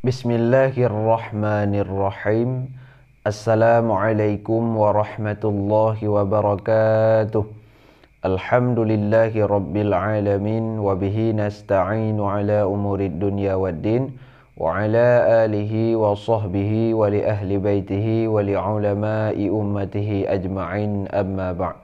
بسم الله الرحمن الرحيم السلام عليكم ورحمة الله وبركاته الحمد لله رب العالمين وبه نستعين على أمور الدنيا والدين وعلى آله وصحبه ولأهل بيته ولعلماء أمته أجمعين أما بعد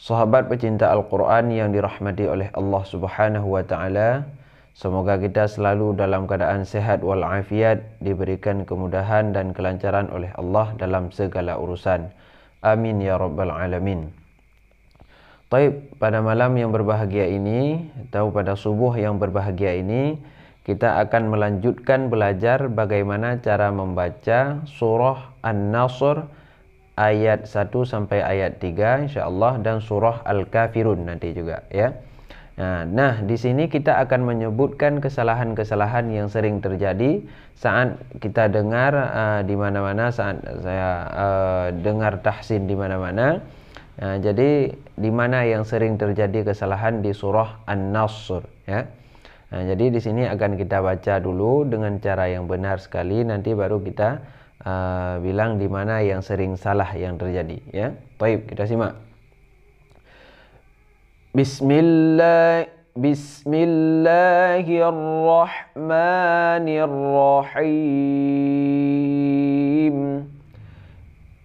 Sahabat pecinta Al-Quran yang dirahmati oleh Allah Subhanahu wa Ta'ala, Semoga kita selalu dalam keadaan sehat walafiat, diberikan kemudahan dan kelancaran oleh Allah dalam segala urusan. Amin ya rabbal alamin. Taib, pada malam yang berbahagia ini atau pada subuh yang berbahagia ini, kita akan melanjutkan belajar bagaimana cara membaca surah An-Nasr ayat 1 sampai ayat 3 insyaallah dan surah Al-Kafirun nanti juga ya. Nah, nah di sini kita akan menyebutkan kesalahan-kesalahan yang sering terjadi saat kita dengar uh, di mana-mana saat saya uh, dengar tahsin di mana-mana. Nah, jadi di mana yang sering terjadi kesalahan di surah An-Nasr ya. Nah, jadi di sini akan kita baca dulu dengan cara yang benar sekali nanti baru kita uh, bilang di mana yang sering salah yang terjadi ya. Baik, kita simak. بسم الله بسم الله الرحمن الرحيم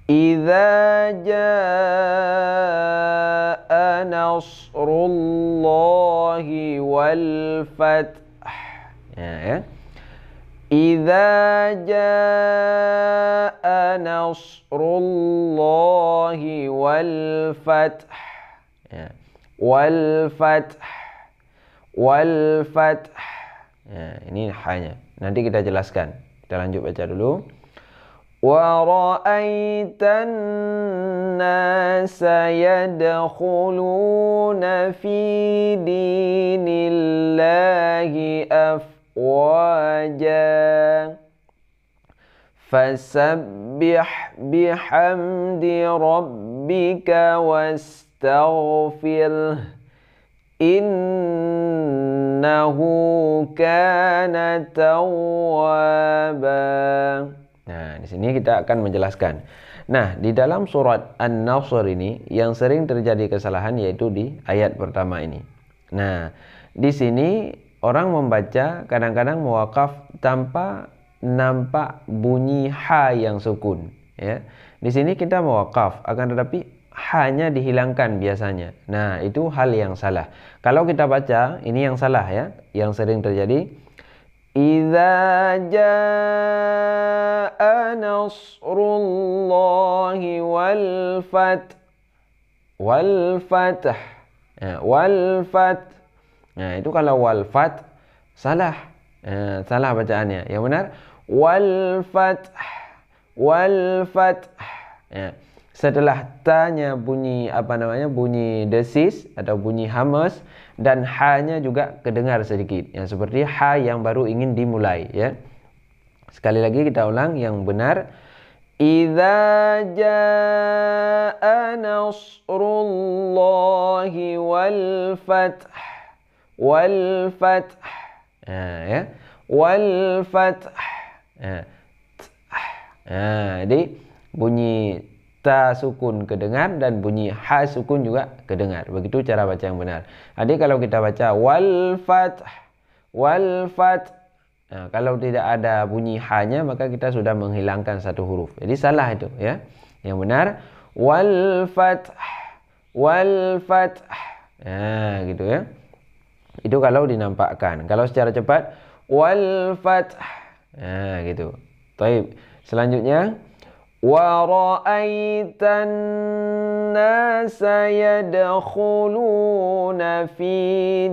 إذا جاء نصر الله والفتح إذا جاء نصر الله والفتح yeah. Wafat, wafat, Ya, ini hanya. Nanti kita jelaskan. Kita lanjut baca dulu. ورأيت الناس يدخلون في دين الله أفواجا فسبح بحمد فاستغفره إنه كان توابا Nah, di sini kita akan menjelaskan. Nah, di dalam surat An-Nasr ini yang sering terjadi kesalahan yaitu di ayat pertama ini. Nah, di sini orang membaca kadang-kadang mewakaf tanpa nampak bunyi ha yang sukun, ya. Di sini kita mewakaf akan tetapi hanya dihilangkan biasanya. Nah, itu hal yang salah. Kalau kita baca, ini yang salah ya, yang sering terjadi. Iza jaa nasrullahi wal fat wal fath ya, wal fat. Nah, itu kalau wal fat salah. Eh, salah bacaannya. Yang benar wal fat wal fat. Ya. Setelah tanya bunyi apa namanya? bunyi desis atau bunyi hamas dan hanya juga kedengar sedikit. Ya seperti ha yang baru ingin dimulai ya. Sekali lagi kita ulang yang benar. إذا جاء نصر الله والفتح والفتح nah, ya. والفتح ya. nah, ya. ya. jadi bunyi ta sukun kedengar dan bunyi ha sukun juga kedengar. Begitu cara baca yang benar. Jadi kalau kita baca wal fath wal fath nah, kalau tidak ada bunyi hanya maka kita sudah menghilangkan satu huruf. Jadi salah itu ya. Yang benar wal fath wal fath nah gitu ya. Itu kalau dinampakkan. Kalau secara cepat wal fath nah gitu. Baik. Selanjutnya ورأيت الناس يدخلون في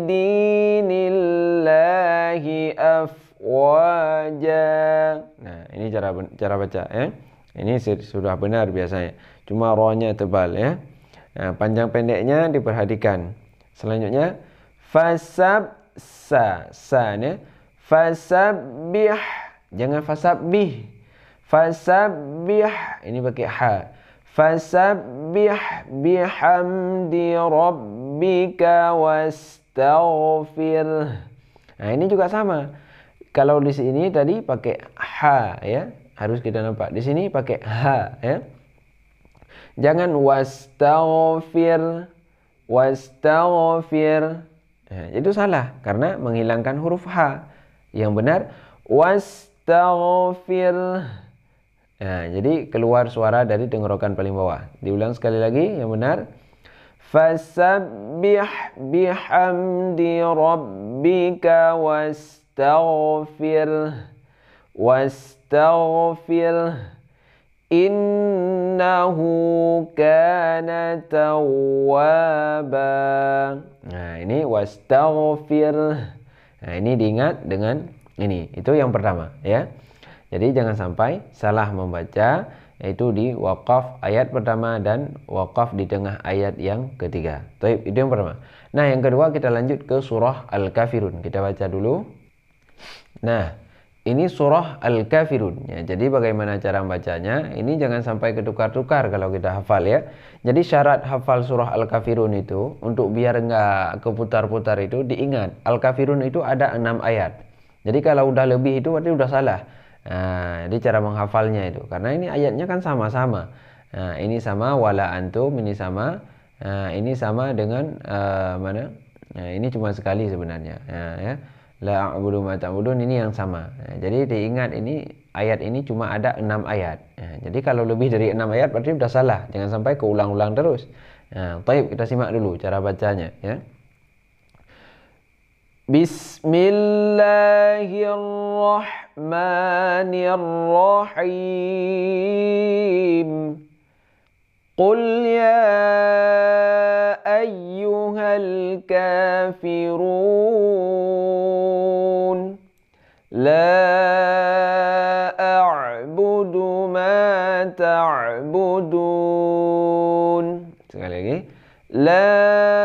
دين الله أفواجا. Nah, ini cara cara baca ya. Ini sudah benar biasanya. Cuma rohnya tebal ya. Nah, panjang pendeknya diperhatikan. Selanjutnya fasab sa sa ya. Fasabbih jangan fasabbih Fasabbih ini pakai ha. Fasabbih bihamdi rabbika wastaghfir. Nah, ini juga sama. Kalau di sini tadi pakai ha ya, harus kita nampak. Di sini pakai ha ya. Jangan wastaghfir wastaghfir. Nah, itu salah karena menghilangkan huruf h. Yang benar wastaghfir. Nah, jadi keluar suara dari tenggorokan paling bawah. Diulang sekali lagi yang benar. Fasabbih bihamdi rabbika wastaghfir wastaghfir innahu kana tawwaba. Nah, ini wastaghfir. Nah, ini diingat dengan ini. Itu yang pertama, ya. Jadi jangan sampai salah membaca yaitu di wakaf ayat pertama dan wakaf di tengah ayat yang ketiga. Taib, itu yang pertama. Nah, yang kedua kita lanjut ke surah Al-Kafirun. Kita baca dulu. Nah, ini surah Al-Kafirun. Ya, jadi bagaimana cara membacanya? Ini jangan sampai ketukar-tukar kalau kita hafal ya. Jadi syarat hafal surah Al-Kafirun itu untuk biar nggak keputar-putar itu diingat. Al-Kafirun itu ada enam ayat. Jadi kalau udah lebih itu berarti udah salah. Nah, jadi cara menghafalnya itu karena ini ayatnya kan sama-sama. Nah, ini sama wala antum, ini sama, nah, ini sama dengan uh, mana? Nah, ini cuma sekali sebenarnya. Nah, ya. La a'budu ma ta'budun ini yang sama. Nah, jadi diingat ini ayat ini cuma ada enam ayat. Nah, jadi kalau lebih dari enam ayat berarti sudah salah. Jangan sampai keulang-ulang terus. Nah, baik kita simak dulu cara bacanya ya. بسم الله الرحمن الرحيم قل يا ايها الكافرون لا اعبد ما تعبدون لا lagi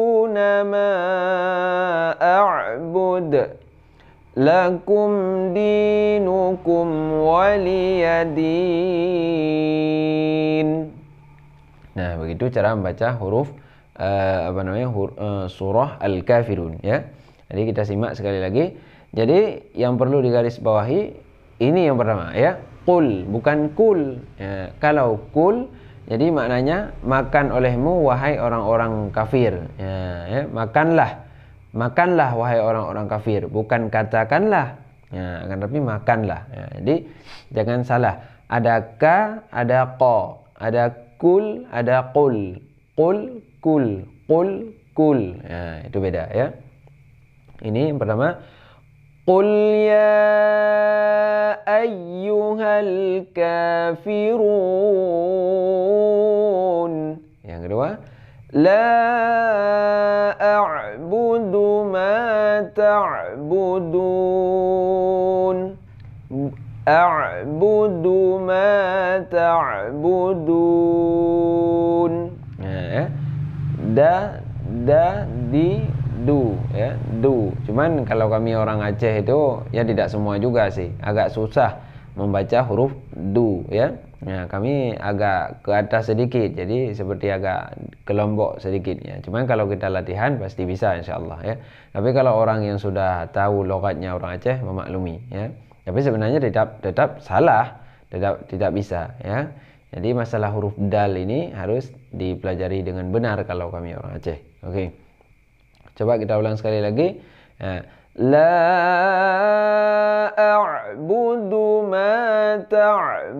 ما أعبد لكم دينكم ولي دين Nah, begitu cara membaca huruf uh, apa namanya hur, uh, surah Al-Kafirun ya. Jadi kita simak sekali lagi. Jadi yang perlu digarisbawahi ini yang pertama ya. Kul bukan kul. Ya, kalau kul jadi maknanya makan olehmu wahai orang-orang kafir. Ya, ya. Makanlah, makanlah wahai orang-orang kafir. Bukan katakanlah, ya, akan tapi makanlah. Ya, jadi jangan salah. Ada ka, ada ko, ada kul, ada kul, kul, kul, kul, kul. Ya, itu beda ya. Ini yang pertama قل يا أيها الكافرون yang kedua لا أعبد ما تعبدون أعبد ما تعبدون ده آه. ده دي du ya du cuman kalau kami orang Aceh itu ya tidak semua juga sih agak susah membaca huruf du ya nah kami agak ke atas sedikit jadi seperti agak kelompok sedikit ya cuman kalau kita latihan pasti bisa Insya Allah, ya tapi kalau orang yang sudah tahu logatnya orang Aceh memaklumi ya tapi sebenarnya tetap tetap salah tetap tidak bisa ya jadi masalah huruf dal ini harus dipelajari dengan benar kalau kami orang Aceh oke okay. Coba kita ulang sekali lagi. Ya. La a'budu ma ta'budun.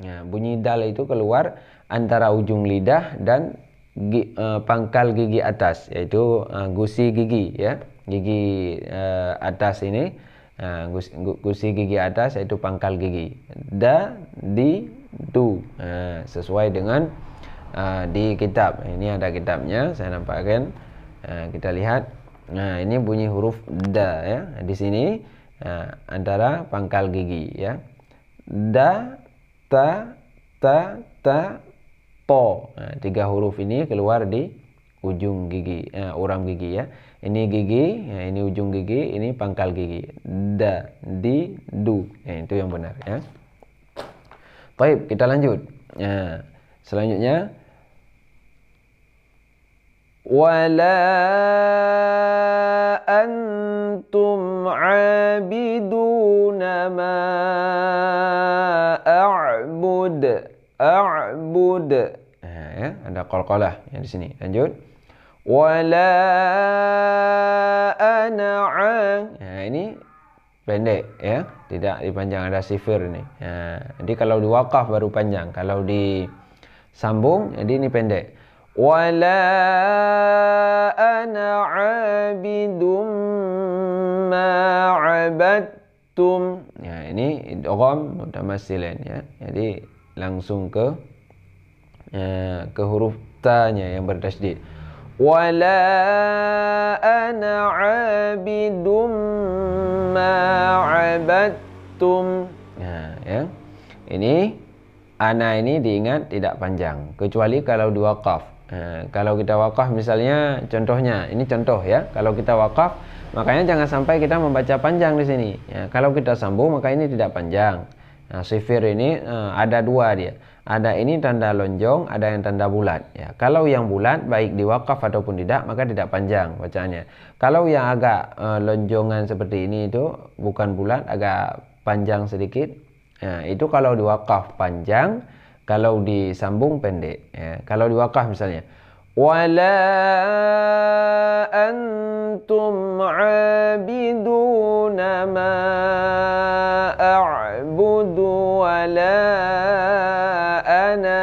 Ya, bunyi dal itu keluar antara ujung lidah dan gi, uh, pangkal gigi atas yaitu uh, gusi gigi ya. Gigi uh, atas ini uh, gusi, gusi gigi atas yaitu pangkal gigi. Da di tu uh, sesuai dengan Ah, di kitab. Ini ada kitabnya, saya nampakkan. Uh, kita lihat. Nah, ini bunyi huruf da ya. Di sini uh, antara pangkal gigi ya. Da, ta, ta, ta, to Nah, tiga huruf ini keluar di ujung gigi, uh, uram gigi ya. Ini gigi, ya, ini ujung gigi, ini pangkal gigi. Da, di, du. Ya, itu yang benar ya. Baik, kita lanjut. Nah, selanjutnya ولا أنتم عابدون ما أعبد أعبد ya, ada qalqalah yang di sini lanjut wala ana ya, ini pendek ya tidak dipanjang ada sifir ini ya, jadi kalau di wakaf baru panjang kalau di sambung jadi ini pendek ولا أنا عابد ما عبدتم ya ini idgham mutamasilan ya jadi langsung ke ya, ke huruf tanya yang bertasydid wala ana abidum ma abadtum nah ya ini ana ini diingat tidak panjang kecuali kalau dua qaf Nah, kalau kita wakaf misalnya contohnya ini contoh ya kalau kita wakaf makanya jangan sampai kita membaca panjang di sini ya, kalau kita sambung maka ini tidak panjang nah sifir ini eh, ada dua dia ada ini tanda lonjong ada yang tanda bulat ya kalau yang bulat baik di wakaf ataupun tidak maka tidak panjang bacanya kalau yang agak eh, lonjongan seperti ini itu bukan bulat agak panjang sedikit ya, itu kalau di wakaf panjang kalau disambung pendek ya. kalau diwakaf misalnya wala antum abidun ma a'budu wala ana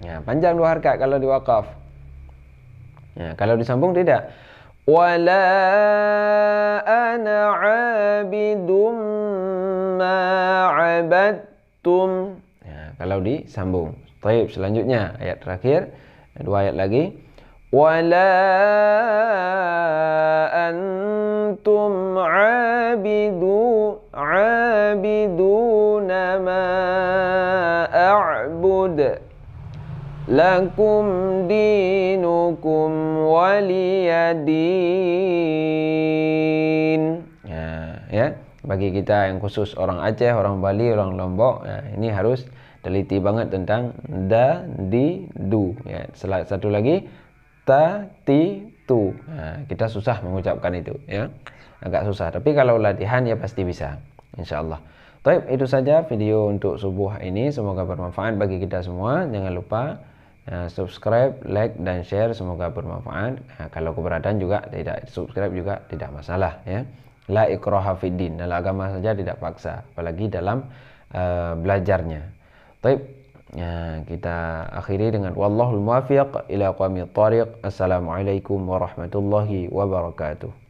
ya, panjang dua harkat kalau diwakaf ya, kalau disambung tidak wala ana abidum ma abadtum kalau disambung. Taib selanjutnya ayat terakhir dua ayat lagi wala antum abidu abiduna ma a'bud lakum dinukum waliyadin nah, ya bagi kita yang khusus orang Aceh orang Bali orang Lombok nah, ini harus teliti banget tentang da, di, du. Ya, satu lagi ta, ti, tu. Nah, kita susah mengucapkan itu ya. Agak susah, tapi kalau latihan ya pasti bisa. Insyaallah. Baik, itu saja video untuk subuh ini. Semoga bermanfaat bagi kita semua. Jangan lupa ya, subscribe, like, dan share. Semoga bermanfaat. Nah, kalau keberatan juga tidak subscribe juga tidak masalah ya. La ikroha fiddin. Dalam agama saja tidak paksa. Apalagi dalam uh, belajarnya. Baik, ya, kita akhiri dengan wallahul muwaffiq ila qawmi tariq. Assalamualaikum warahmatullahi wabarakatuh.